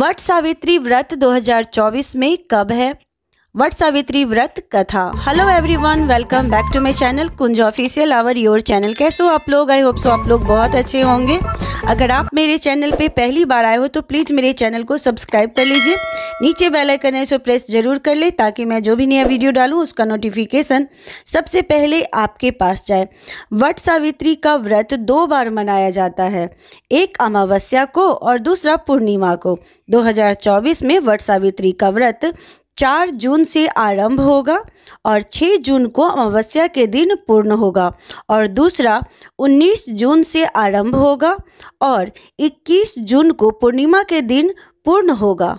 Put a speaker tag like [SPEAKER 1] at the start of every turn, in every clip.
[SPEAKER 1] what Savitri व्रत 2024 में कब है वट सावित्री व्रत कथा hello everyone welcome back to my channel Kunj official our your channel कैसे हो आप लोग आई होप सो आप लोग बहुत अच्छे होंगे अगर आप मेरे चैनल पे पहली बार आए हो तो प्लीज़ मेरे चैनल को सब्सक्राइब कर लीजिए नीचे बेल आइकन है सो प्रेस जरूर कर ले ताकि मैं जो भी नया वीडियो डालूँ उसका नोटिफिकेशन सबसे पहले आपके पास जाए वट सावित्री का व्रत दो बार मनाया जाता है एक अमावस्या को और दूसरा पूर्णिमा को 2024 में वट सावित्री का व्रत चार जून से आरंभ होगा और छः जून को अमावस्या के दिन पूर्ण होगा और दूसरा उन्नीस जून से आरंभ होगा और इक्कीस जून को पूर्णिमा के दिन पूर्ण होगा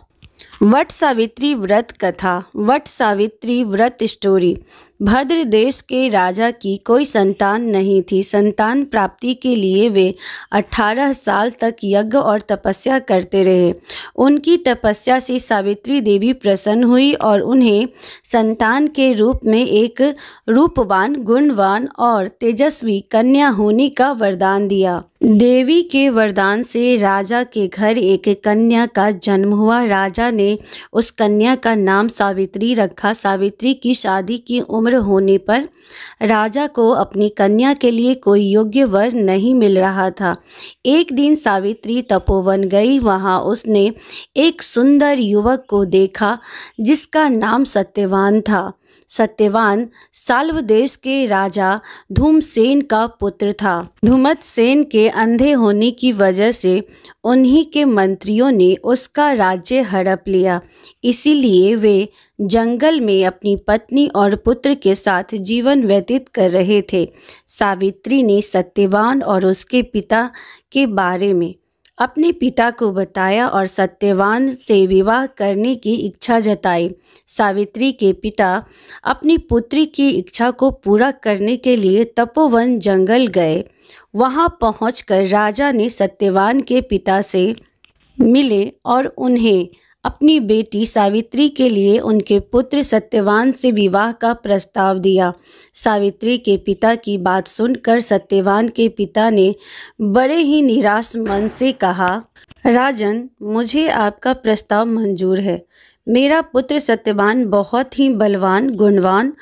[SPEAKER 1] वट सावित्री व्रत कथा वट सावित्री व्रत स्टोरी भद्र देश के राजा की कोई संतान नहीं थी संतान प्राप्ति के लिए वे 18 साल तक यज्ञ और तपस्या करते रहे उनकी तपस्या से सावित्री देवी प्रसन्न हुई और उन्हें संतान के रूप में एक रूपवान गुणवान और तेजस्वी कन्या होने का वरदान दिया देवी के वरदान से राजा के घर एक कन्या का जन्म हुआ राजा ने उस कन्या का नाम सावित्री रखा सावित्री की शादी की उम्र होने पर राजा को अपनी कन्या के लिए कोई योग्य वर नहीं मिल रहा था एक दिन सावित्री तपोवन गई वहाँ उसने एक सुंदर युवक को देखा जिसका नाम सत्यवान था सत्यवान साल्व देश के राजा धूमसेन का पुत्र था धूमत सेन के अंधे होने की वजह से उन्हीं के मंत्रियों ने उसका राज्य हड़प लिया इसीलिए वे जंगल में अपनी पत्नी और पुत्र के साथ जीवन व्यतीत कर रहे थे सावित्री ने सत्यवान और उसके पिता के बारे में अपने पिता को बताया और सत्यवान से विवाह करने की इच्छा जताई सावित्री के पिता अपनी पुत्री की इच्छा को पूरा करने के लिए तपोवन जंगल गए वहां पहुंचकर राजा ने सत्यवान के पिता से मिले और उन्हें अपनी बेटी सावित्री के लिए उनके पुत्र सत्यवान से विवाह का प्रस्ताव दिया सावित्री के पिता की बात सुनकर सत्यवान के पिता ने बड़े ही निराश मन से कहा राजन मुझे आपका प्रस्ताव मंजूर है मेरा पुत्र सत्यवान बहुत ही बलवान गुणवान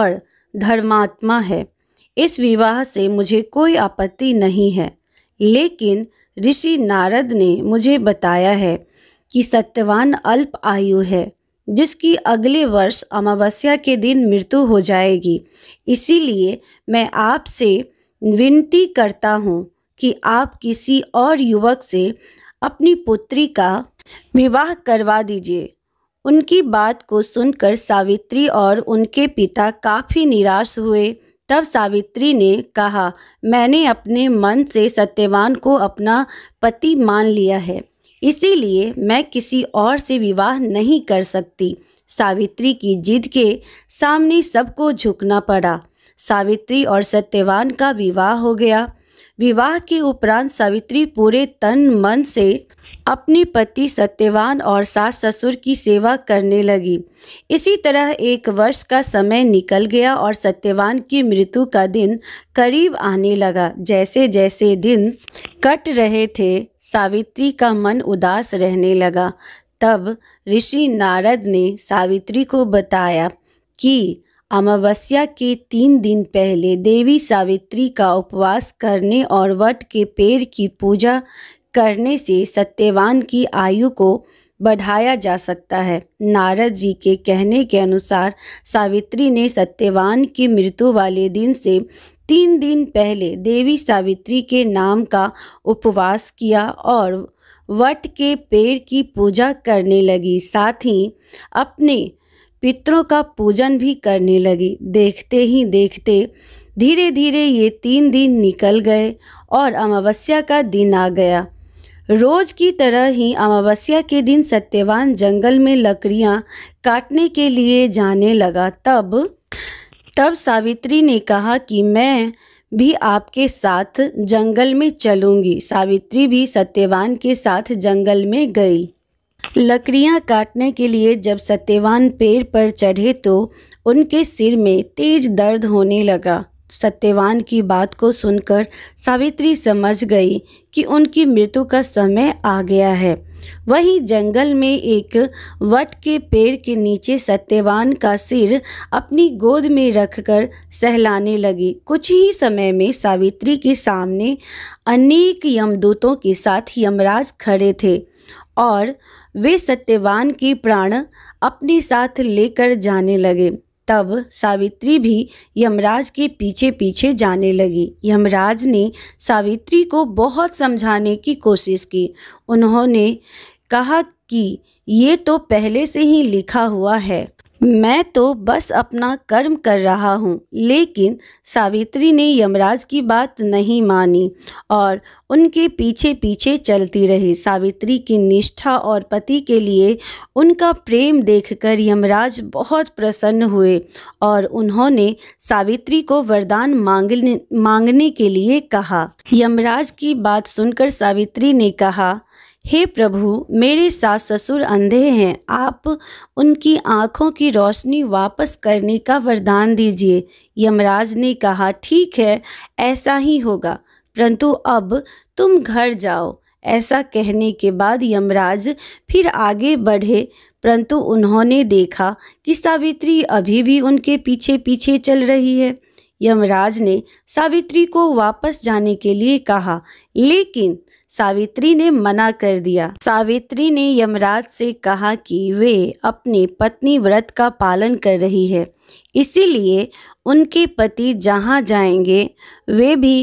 [SPEAKER 1] और धर्मात्मा है इस विवाह से मुझे कोई आपत्ति नहीं है लेकिन ऋषि नारद ने मुझे बताया है कि सत्यवान अल्प आयु है जिसकी अगले वर्ष अमावस्या के दिन मृत्यु हो जाएगी इसीलिए मैं आपसे विनती करता हूँ कि आप किसी और युवक से अपनी पुत्री का विवाह करवा दीजिए उनकी बात को सुनकर सावित्री और उनके पिता काफ़ी निराश हुए तब सावित्री ने कहा मैंने अपने मन से सत्यवान को अपना पति मान लिया है इसीलिए मैं किसी और से विवाह नहीं कर सकती सावित्री की जिद के सामने सबको झुकना पड़ा सावित्री और सत्यवान का विवाह हो गया विवाह के उपरांत सावित्री पूरे तन मन से अपने पति सत्यवान और सास ससुर की सेवा करने लगी इसी तरह एक वर्ष का समय निकल गया और सत्यवान की मृत्यु का दिन करीब आने लगा जैसे जैसे दिन कट रहे थे सावित्री का मन उदास रहने लगा तब ऋषि नारद ने सावित्री को बताया कि अमावस्या के तीन दिन पहले देवी सावित्री का उपवास करने और वट के पेड़ की पूजा करने से सत्यवान की आयु को बढ़ाया जा सकता है नारद जी के कहने के अनुसार सावित्री ने सत्यवान की मृत्यु वाले दिन से तीन दिन पहले देवी सावित्री के नाम का उपवास किया और वट के पेड़ की पूजा करने लगी साथ ही अपने पितरों का पूजन भी करने लगी देखते ही देखते धीरे धीरे ये तीन दिन निकल गए और अमावस्या का दिन आ गया रोज की तरह ही अमावस्या के दिन सत्यवान जंगल में लकड़ियाँ काटने के लिए जाने लगा तब तब सावित्री ने कहा कि मैं भी आपके साथ जंगल में चलूँगी सावित्री भी सत्यवान के साथ जंगल में गई लकड़ियां काटने के लिए जब सत्यवान पेड़ पर चढ़े तो उनके सिर में तेज दर्द होने लगा सत्यवान की बात को सुनकर सावित्री समझ गई कि उनकी मृत्यु का समय आ गया है वहीं जंगल में एक वट के पेड़ के नीचे सत्यवान का सिर अपनी गोद में रखकर सहलाने लगी कुछ ही समय में सावित्री के सामने अनेक यमदूतों के साथ यमराज खड़े थे और वे सत्यवान की प्राण अपने साथ लेकर जाने लगे तब सावित्री भी यमराज के पीछे पीछे जाने लगी यमराज ने सावित्री को बहुत समझाने की कोशिश की उन्होंने कहा कि ये तो पहले से ही लिखा हुआ है मैं तो बस अपना कर्म कर रहा हूँ लेकिन सावित्री ने यमराज की बात नहीं मानी और उनके पीछे पीछे चलती रही सावित्री की निष्ठा और पति के लिए उनका प्रेम देखकर यमराज बहुत प्रसन्न हुए और उन्होंने सावित्री को वरदान मांगने मांगने के लिए कहा यमराज की बात सुनकर सावित्री ने कहा हे प्रभु मेरे सास ससुर अंधे हैं आप उनकी आँखों की रोशनी वापस करने का वरदान दीजिए यमराज ने कहा ठीक है ऐसा ही होगा परंतु अब तुम घर जाओ ऐसा कहने के बाद यमराज फिर आगे बढ़े परंतु उन्होंने देखा कि सावित्री अभी भी उनके पीछे पीछे चल रही है यमराज ने सावित्री को वापस जाने के लिए कहा लेकिन सावित्री ने मना कर दिया सावित्री ने यमराज से कहा कि वे अपने पत्नी व्रत का पालन कर रही है इसीलिए उनके पति जहाँ जाएंगे वे भी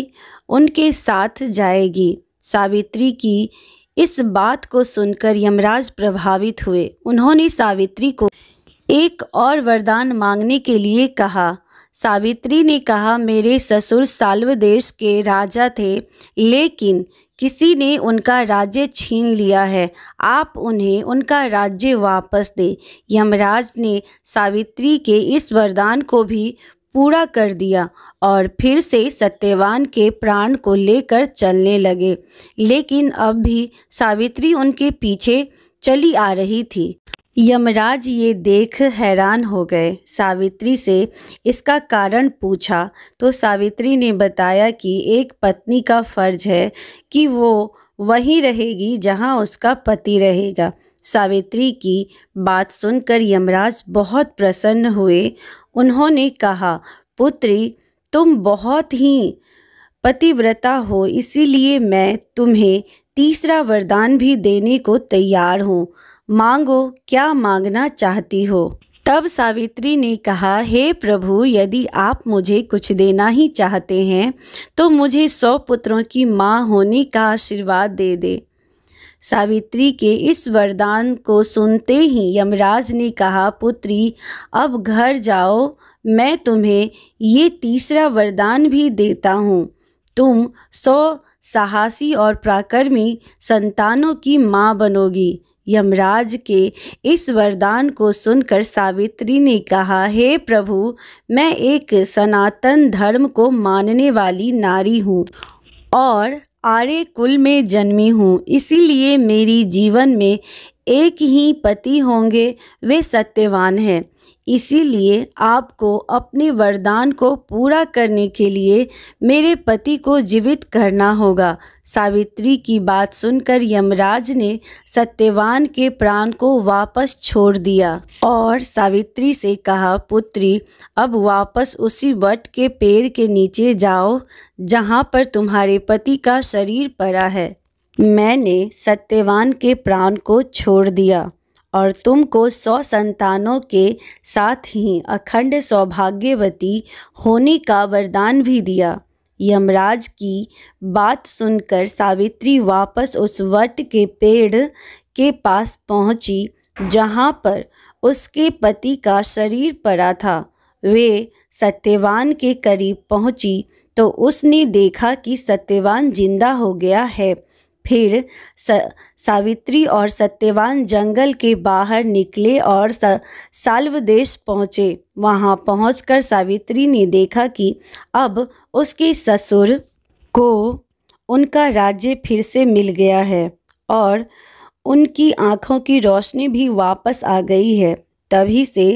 [SPEAKER 1] उनके साथ जाएगी सावित्री की इस बात को सुनकर यमराज प्रभावित हुए उन्होंने सावित्री को एक और वरदान मांगने के लिए कहा सावित्री ने कहा मेरे ससुर साल्व देश के राजा थे लेकिन किसी ने उनका राज्य छीन लिया है आप उन्हें उनका राज्य वापस दें यमराज ने सावित्री के इस वरदान को भी पूरा कर दिया और फिर से सत्यवान के प्राण को लेकर चलने लगे लेकिन अब भी सावित्री उनके पीछे चली आ रही थी यमराज ये देख हैरान हो गए सावित्री से इसका कारण पूछा तो सावित्री ने बताया कि एक पत्नी का फर्ज है कि वो वहीं रहेगी जहां उसका पति रहेगा सावित्री की बात सुनकर यमराज बहुत प्रसन्न हुए उन्होंने कहा पुत्री तुम बहुत ही पतिव्रता हो इसीलिए मैं तुम्हें तीसरा वरदान भी देने को तैयार हूँ मांगो क्या मांगना चाहती हो तब सावित्री ने कहा हे प्रभु यदि आप मुझे कुछ देना ही चाहते हैं तो मुझे सौ पुत्रों की माँ होने का आशीर्वाद दे दे सावित्री के इस वरदान को सुनते ही यमराज ने कहा पुत्री अब घर जाओ मैं तुम्हें ये तीसरा वरदान भी देता हूँ तुम सौ साहसी और प्राकर्मी संतानों की माँ बनोगी यमराज के इस वरदान को सुनकर सावित्री ने कहा हे hey प्रभु मैं एक सनातन धर्म को मानने वाली नारी हूँ और आर्य कुल में जन्मी हूँ इसीलिए मेरी जीवन में एक ही पति होंगे वे सत्यवान हैं इसीलिए आपको अपने वरदान को पूरा करने के लिए मेरे पति को जीवित करना होगा सावित्री की बात सुनकर यमराज ने सत्यवान के प्राण को वापस छोड़ दिया और सावित्री से कहा पुत्री अब वापस उसी वट के पेड़ के नीचे जाओ जहाँ पर तुम्हारे पति का शरीर पड़ा है मैंने सत्यवान के प्राण को छोड़ दिया और तुमको सौ संतानों के साथ ही अखंड सौभाग्यवती होने का वरदान भी दिया यमराज की बात सुनकर सावित्री वापस उस वट के पेड़ के पास पहुंची जहां पर उसके पति का शरीर पड़ा था वे सत्यवान के करीब पहुंची तो उसने देखा कि सत्यवान जिंदा हो गया है फिर सावित्री और सत्यवान जंगल के बाहर निकले और साल्व देश पहुँचे वहाँ पहुँच सावित्री ने देखा कि अब उसके ससुर को उनका राज्य फिर से मिल गया है और उनकी आँखों की रोशनी भी वापस आ गई है तभी से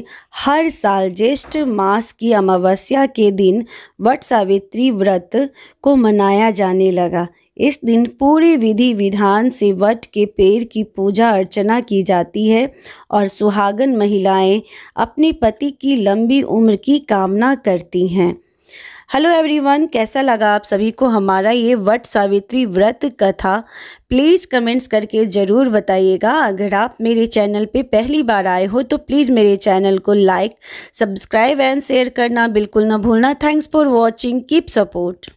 [SPEAKER 1] हर साल ज्येष्ठ मास की अमावस्या के दिन वट सावित्री व्रत को मनाया जाने लगा इस दिन पूरे विधि विधान से वट के पेड़ की पूजा अर्चना की जाती है और सुहागन महिलाएं अपने पति की लंबी उम्र की कामना करती हैं हेलो एवरीवन कैसा लगा आप सभी को हमारा ये वट सावित्री व्रत कथा प्लीज़ कमेंट्स करके ज़रूर बताइएगा अगर आप मेरे चैनल पे पहली बार आए हो तो प्लीज़ मेरे चैनल को लाइक सब्सक्राइब एंड शेयर करना बिल्कुल ना भूलना thanks for watching keep support